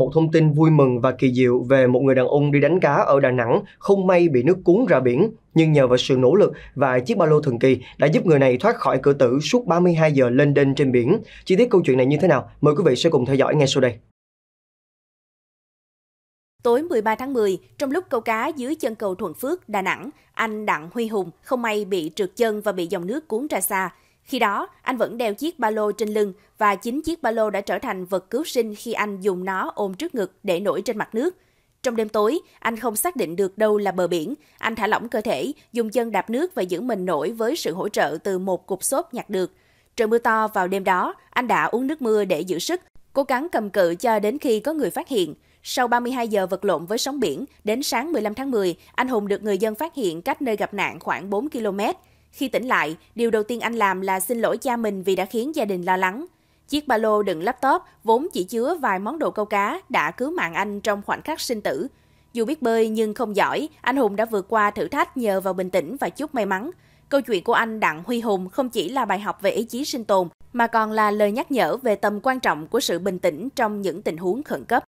Một thông tin vui mừng và kỳ diệu về một người đàn ông đi đánh cá ở Đà Nẵng không may bị nước cuốn ra biển, nhưng nhờ vào sự nỗ lực và chiếc ba lô thần kỳ đã giúp người này thoát khỏi cửa tử suốt 32 giờ lên đên trên biển. Chi tiết câu chuyện này như thế nào? Mời quý vị sẽ cùng theo dõi ngay sau đây. Tối 13 tháng 10, trong lúc câu cá dưới chân cầu Thuận Phước, Đà Nẵng, anh Đặng Huy Hùng không may bị trượt chân và bị dòng nước cuốn ra xa. Khi đó, anh vẫn đeo chiếc ba lô trên lưng và chính chiếc ba lô đã trở thành vật cứu sinh khi anh dùng nó ôm trước ngực để nổi trên mặt nước. Trong đêm tối, anh không xác định được đâu là bờ biển. Anh thả lỏng cơ thể, dùng chân đạp nước và giữ mình nổi với sự hỗ trợ từ một cục xốp nhặt được. Trời mưa to vào đêm đó, anh đã uống nước mưa để giữ sức, cố gắng cầm cự cho đến khi có người phát hiện. Sau 32 giờ vật lộn với sóng biển, đến sáng 15 tháng 10, anh Hùng được người dân phát hiện cách nơi gặp nạn khoảng 4 km. Khi tỉnh lại, điều đầu tiên anh làm là xin lỗi cha mình vì đã khiến gia đình lo lắng. Chiếc ba lô đựng laptop vốn chỉ chứa vài món đồ câu cá đã cứu mạng anh trong khoảnh khắc sinh tử. Dù biết bơi nhưng không giỏi, anh Hùng đã vượt qua thử thách nhờ vào bình tĩnh và chút may mắn. Câu chuyện của anh Đặng Huy Hùng không chỉ là bài học về ý chí sinh tồn, mà còn là lời nhắc nhở về tầm quan trọng của sự bình tĩnh trong những tình huống khẩn cấp.